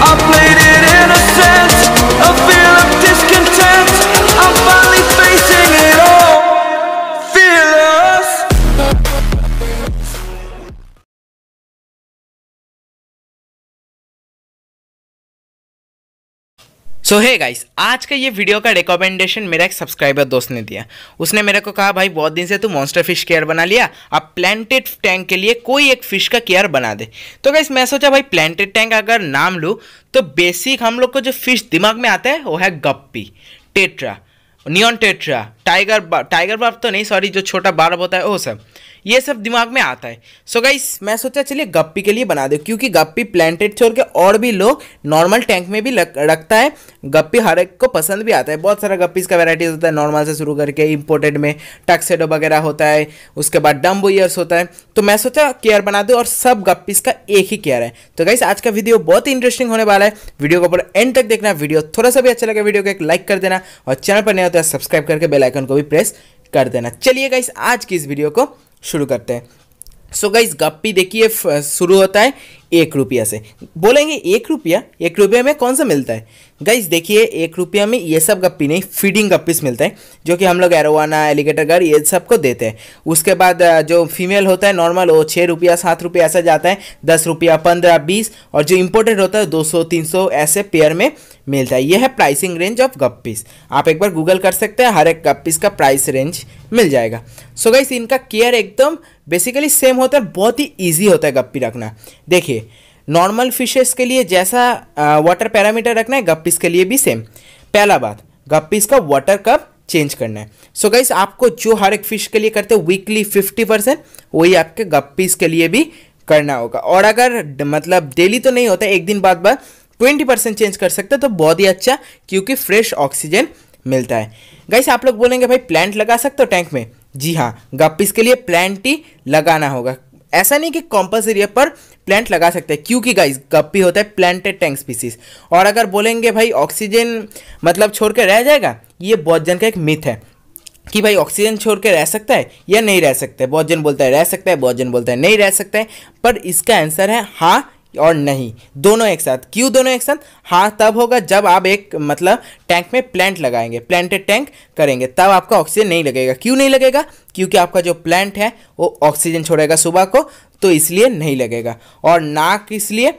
I played it सो है guys आज का ये वीडियो का रिकमेंडेशन मेरा एक सब्सक्राइबर दोस्त ने दिया उसने मेरे को कहा भाई बहुत दिन से तू मॉन्स्टर फिश केयर बना लिया अब प्लान्टेड टैंक के लिए कोई एक फिश का केयर बना दे तो गाइस मैं सोचा भाई प्लान्टेड टैंक अगर नाम लूँ तो बेसिक हम लोग को जो फिश दिमाग में आता है वो है guppy tetra neon tetra tiger tiger barb तो नहीं सॉरी जो छोटा बार्ब होता है वो सब ये सब दिमाग में आता है सो so गाइस मैं सोचा चलिए गप्पी के लिए बना दो क्योंकि गप्पी प्लांटेड छोड़ के और भी लोग नॉर्मल टैंक में भी रखता है गप्पी हर एक को पसंद भी आता है बहुत सारा गप्पीज का वेराइटीज होता है नॉर्मल से शुरू करके इम्पोर्टेड में टक्सेडो वगैरह होता है उसके बाद डम्ब ईयर्स होता है तो मैं सोचा केयर बना दूँ और सब गप्पीज का एक ही केयर है तो गाइस आज का वीडियो बहुत ही इंटरेस्टिंग होने वाला है वीडियो को पूरा एंड तक देखना वीडियो थोड़ा सा भी अच्छा लगे वीडियो को एक लाइक कर देना और चैनल पर नहीं होता है सब्सक्राइब करके बेलाइकन को भी प्रेस कर देना चलिए गाइस आज की इस वीडियो को शुरू करते हैं सो so गाइज गप्पी देखिए शुरू होता है एक रुपया से बोलेंगे एक रुपया एक रुपया में कौन सा मिलता है गाइज देखिए एक रुपया में ये सब गप्पी नहीं फीडिंग गप्पीस मिलते हैं जो कि हम लोग एरोवाना एलिगेटर गार ये सब को देते हैं उसके बाद जो फीमेल होता है नॉर्मल वो छः रुपया सात रुपया ऐसा जाता है दस रुपया पंद्रह बीस और जो इम्पोर्टेंट होता है दो सौ तीन सौ ऐसे पेयर में मिलता है ये है प्राइसिंग रेंज ऑफ पीस आप एक बार गूगल कर सकते हैं हर एक पीस का प्राइस रेंज मिल जाएगा सो so गाइस इनका केयर एकदम बेसिकली सेम होता है बहुत ही ईजी होता है गप्पी रखना देखिए नॉर्मल फिशेस के लिए जैसा वाटर पैरामीटर रखना है गप्पीस के लिए भी सेम पहला बात गप्पीस का वाटर कप चेंज करना है सो so गाइस आपको जो हर एक फिश के लिए करते हो वीकली फिफ्टी परसेंट वही आपके गप्पीस के लिए भी करना होगा और अगर मतलब डेली तो नहीं होता एक दिन बाद बाद ट्वेंटी परसेंट चेंज कर सकते हो तो बहुत ही अच्छा क्योंकि फ्रेश ऑक्सीजन मिलता है गाइस आप लोग बोलेंगे भाई प्लांट लगा सकते हो टैंक में जी हाँ गप्पिस के लिए प्लांट ही लगाना होगा ऐसा नहीं कि कॉम्पस एरिया पर प्लांट लगा सकते हैं क्योंकि गाइस गप्पी होता है प्लांटेड टैंक स्पीसीज और अगर बोलेंगे भाई ऑक्सीजन मतलब छोड़ कर रह जाएगा ये बहुत जन का एक मिथ है कि भाई ऑक्सीजन छोड़ के रह सकता है या नहीं रह सकता है बहुत जन बोलता है रह सकता है बहुत जन बोलता है नहीं रह सकता है पर इसका आंसर है हाँ और नहीं दोनों एक साथ क्यों दोनों एक साथ हाँ तब होगा जब आप एक मतलब टैंक में प्लांट लगाएंगे प्लांटेड टैंक करेंगे तब आपका ऑक्सीजन नहीं लगेगा क्यों नहीं लगेगा क्योंकि आपका जो प्लांट है वो ऑक्सीजन छोड़ेगा सुबह को तो इसलिए नहीं लगेगा और नाक इसलिए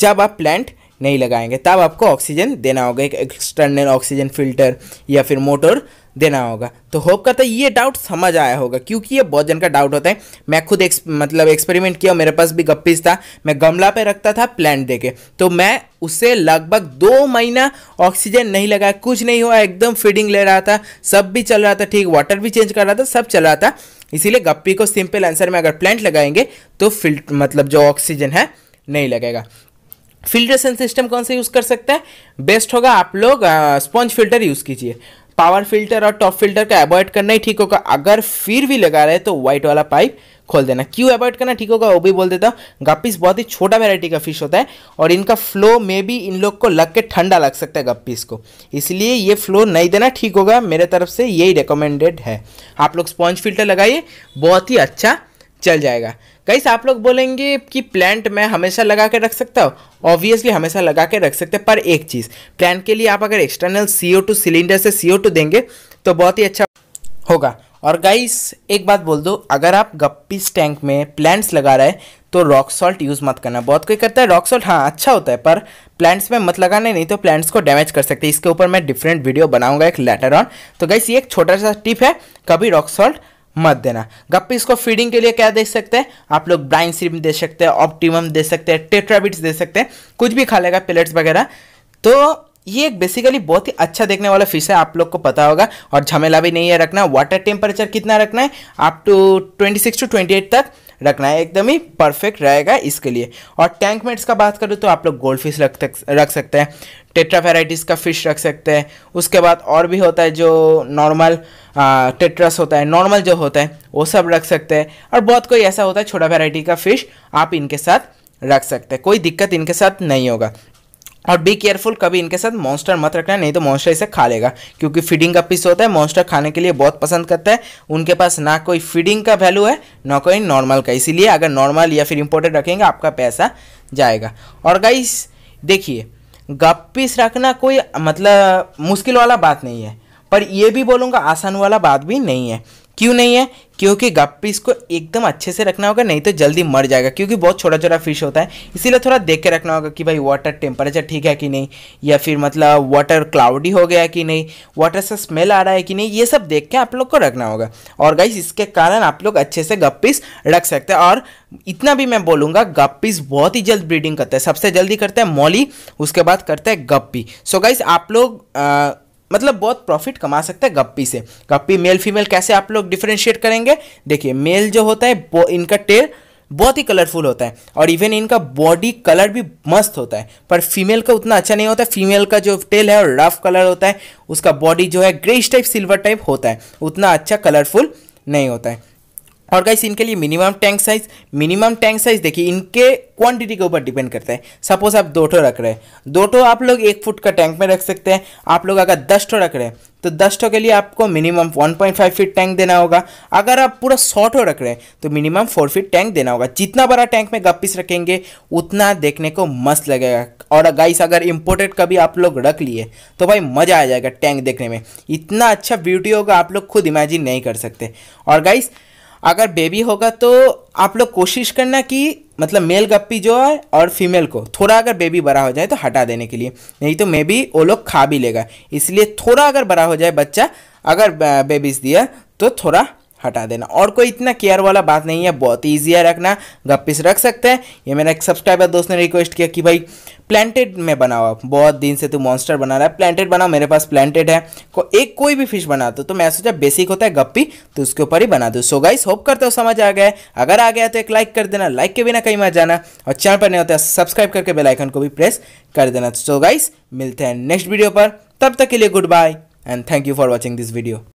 जब आप प्लांट नहीं लगाएंगे तब आपको ऑक्सीजन देना होगा एक एक्सटर्नल ऑक्सीजन फिल्टर या फिर मोटर देना होगा तो होप करता है ये डाउट समझ आया होगा क्योंकि ये बहुत जन का डाउट होता है मैं खुद एक्स मतलब एक्सपेरिमेंट किया मेरे पास भी गप्पीज था मैं गमला पे रखता था प्लांट देके तो मैं उसे लगभग दो महीना ऑक्सीजन नहीं लगाया कुछ नहीं हुआ एकदम फीडिंग ले रहा था सब भी चल रहा था ठीक वाटर भी चेंज कर रहा था सब चल रहा था इसीलिए गप्पी को सिंपल आंसर में अगर प्लांट लगाएंगे तो फिल्ट मतलब जो ऑक्सीजन है नहीं लगेगा फिल्ट्रेशन सिस्टम कौन सा यूज़ कर सकते हैं बेस्ट होगा आप लोग स्पॉन्ज फिल्टर यूज़ कीजिए पावर फिल्टर और टॉप फिल्टर का अवॉइड करना ही ठीक होगा अगर फिर भी लगा रहे तो व्हाइट वाला पाइप खोल देना क्यों अवॉइड करना ठीक होगा वो भी बोल देता हूँ गप्पीस बहुत ही छोटा वेराइटी का फिश होता है और इनका फ्लो में भी इन लोग को लग के ठंडा लग सकता है गप्पीस को इसलिए ये फ्लो नहीं देना ठीक होगा मेरे तरफ से यही रिकमेंडेड है आप लोग स्पॉन्ज फिल्टर लगाइए बहुत ही अच्छा चल जाएगा गाइस आप लोग बोलेंगे कि प्लांट मैं हमेशा लगा के रख सकता हूँ ऑब्वियसली हमेशा लगा के रख सकते हैं पर एक चीज़ प्लांट के लिए आप अगर एक्सटर्नल सी सिलेंडर से सी देंगे तो बहुत ही अच्छा होगा और गाइस एक बात बोल दो अगर आप गप्पीस टैंक में प्लांट्स लगा रहे हैं तो रॉक सॉल्ट यूज़ मत करना बहुत कोई करता है रॉक सॉल्ट हाँ अच्छा होता है पर प्लांट्स में मत लगाने नहीं तो प्लांट्स को डैमेज कर सकते हैं इसके ऊपर मैं डिफरेंट वीडियो बनाऊंगा एक लेटर ऑन तो गाइस ये एक छोटा सा टिप है कभी रॉक सॉल्ट मत देना गप्पी इसको फीडिंग के लिए क्या दे सकते हैं आप लोग ब्राइन सिर्फ दे सकते हैं ऑप्टिमम दे सकते हैं टेट्राबिट्स दे सकते हैं कुछ भी खा लेगा प्लेट्स वगैरह तो ये एक बेसिकली बहुत ही अच्छा देखने वाला फिश है आप लोग को पता होगा और झमेला भी नहीं है रखना वाटर टेम्परेचर कितना रखना है आप two twenty six to twenty eight तक रखना है एकदम ही परफेक्ट रहेगा इसके लिए और टैंक मेट्स का बात करूँ तो आप लोग गोल्ड फिश रख रख सकते हैं टेट्रा वेराइटीज़ का फिश रख सकते हैं उसके बाद और भी होता है जो नॉर्मल टेट्रस होता है नॉर्मल जो होता है वो सब रख सकते हैं और बहुत कोई ऐसा होता है छोटा वेराइटी का फिश आप इनके साथ रख सकते हैं कोई दिक्कत इनके साथ नहीं होगा और बी केयरफुल कभी इनके साथ मॉन्स्टर मत रखना नहीं तो मॉन्स्टर इसे खा लेगा क्योंकि फीडिंग का पीस होता है मॉन्स्टर खाने के लिए बहुत पसंद करता है उनके पास ना कोई फीडिंग का वैल्यू है ना कोई नॉर्मल का इसीलिए अगर नॉर्मल या फिर इंपोर्टेड रखेंगे आपका पैसा जाएगा और गाइस देखिए गप्पीस रखना कोई मतलब मुश्किल वाला बात नहीं है पर यह भी बोलूँगा आसान वाला बात भी नहीं है क्यों नहीं है क्योंकि गप्पी इसको एकदम अच्छे से रखना होगा नहीं तो जल्दी मर जाएगा क्योंकि बहुत छोटा छोटा फिश होता है इसीलिए थोड़ा देख के रखना होगा कि भाई वाटर टेम्परेचर ठीक है कि नहीं या फिर मतलब वाटर क्लाउडी हो गया कि नहीं वाटर से स्मेल आ रहा है कि नहीं ये सब देख के आप लोग को रखना होगा और गाइस इसके कारण आप लोग अच्छे से गप्पीस रख सकते हैं और इतना भी मैं बोलूँगा गप्पीस बहुत ही जल्द ब्रीडिंग करते हैं सबसे जल्दी करते हैं मौली उसके बाद करते हैं गप्पी सो गाइस आप लोग मतलब बहुत प्रॉफिट कमा सकता है गप्पी से गप्पी मेल फीमेल कैसे आप लोग डिफ्रेंशिएट करेंगे देखिए मेल जो होता है इनका टेल बहुत ही कलरफुल होता है और इवन इनका बॉडी कलर भी मस्त होता है पर फीमेल का उतना अच्छा नहीं होता फीमेल का जो टेल है रफ कलर होता है उसका बॉडी जो है ग्रेस टाइप सिल्वर टाइप होता है उतना अच्छा कलरफुल नहीं होता है और गाइस इनके लिए minimum tank size minimum tank size देखिए इनके क्वांटिटी के ऊपर डिपेंड करता है सपोज आप दो ठो रख रहे हैं दो ठो आप लोग एक फुट का टैंक में रख सकते हैं आप लोग अगर दस ठो रख रहे हैं तो दस ठो के लिए आपको मिनिमम 1.5 फीट टैंक देना होगा अगर आप पूरा सौ ठो रख रहे हैं तो मिनिमम फोर फीट टैंक देना होगा जितना बड़ा टैंक में गप्पीस रखेंगे उतना देखने को मस्त लगेगा और गाइस अगर इम्पोर्टेड कभी आप लोग रख लिए तो भाई मज़ा आ जाएगा टैंक देखने में इतना अच्छा ब्यूटी होगा आप लोग खुद इमेजिन नहीं कर सकते और गाइस अगर बेबी होगा तो आप लोग कोशिश करना कि मतलब मेल गप्पी जो है और फीमेल को थोड़ा अगर बेबी बड़ा हो जाए तो हटा देने के लिए नहीं तो मे भी वो लोग खा भी लेगा इसलिए थोड़ा अगर बड़ा हो जाए बच्चा अगर बेबीज दिया तो थोड़ा हटा देना और कोई इतना केयर वाला बात नहीं है बहुत ही ईजी है रखना गप्पी से रख सकते हैं ये मेरा एक सब्सक्राइबर दोस्त ने रिक्वेस्ट किया कि भाई प्लांटेड में बनाओ बहुत दिन से तू मॉन्स्टर बना रहा है प्लांटेड बनाओ मेरे पास प्लांटेड है को एक कोई भी फिश बना दो तो मैं सोचा बेसिक होता है गप्पी तो उसके ऊपर ही बना दो सो गाइस होप करते हो समझ आ गया है अगर आ गया तो एक लाइक कर देना लाइक के बिना कहीं मत जाना और चैनल पर नहीं होता सब्सक्राइब करके बेलाइकन को भी प्रेस कर देना सो गाइस मिलते हैं नेक्स्ट वीडियो पर तब तक के लिए good bye and thank you for watching this video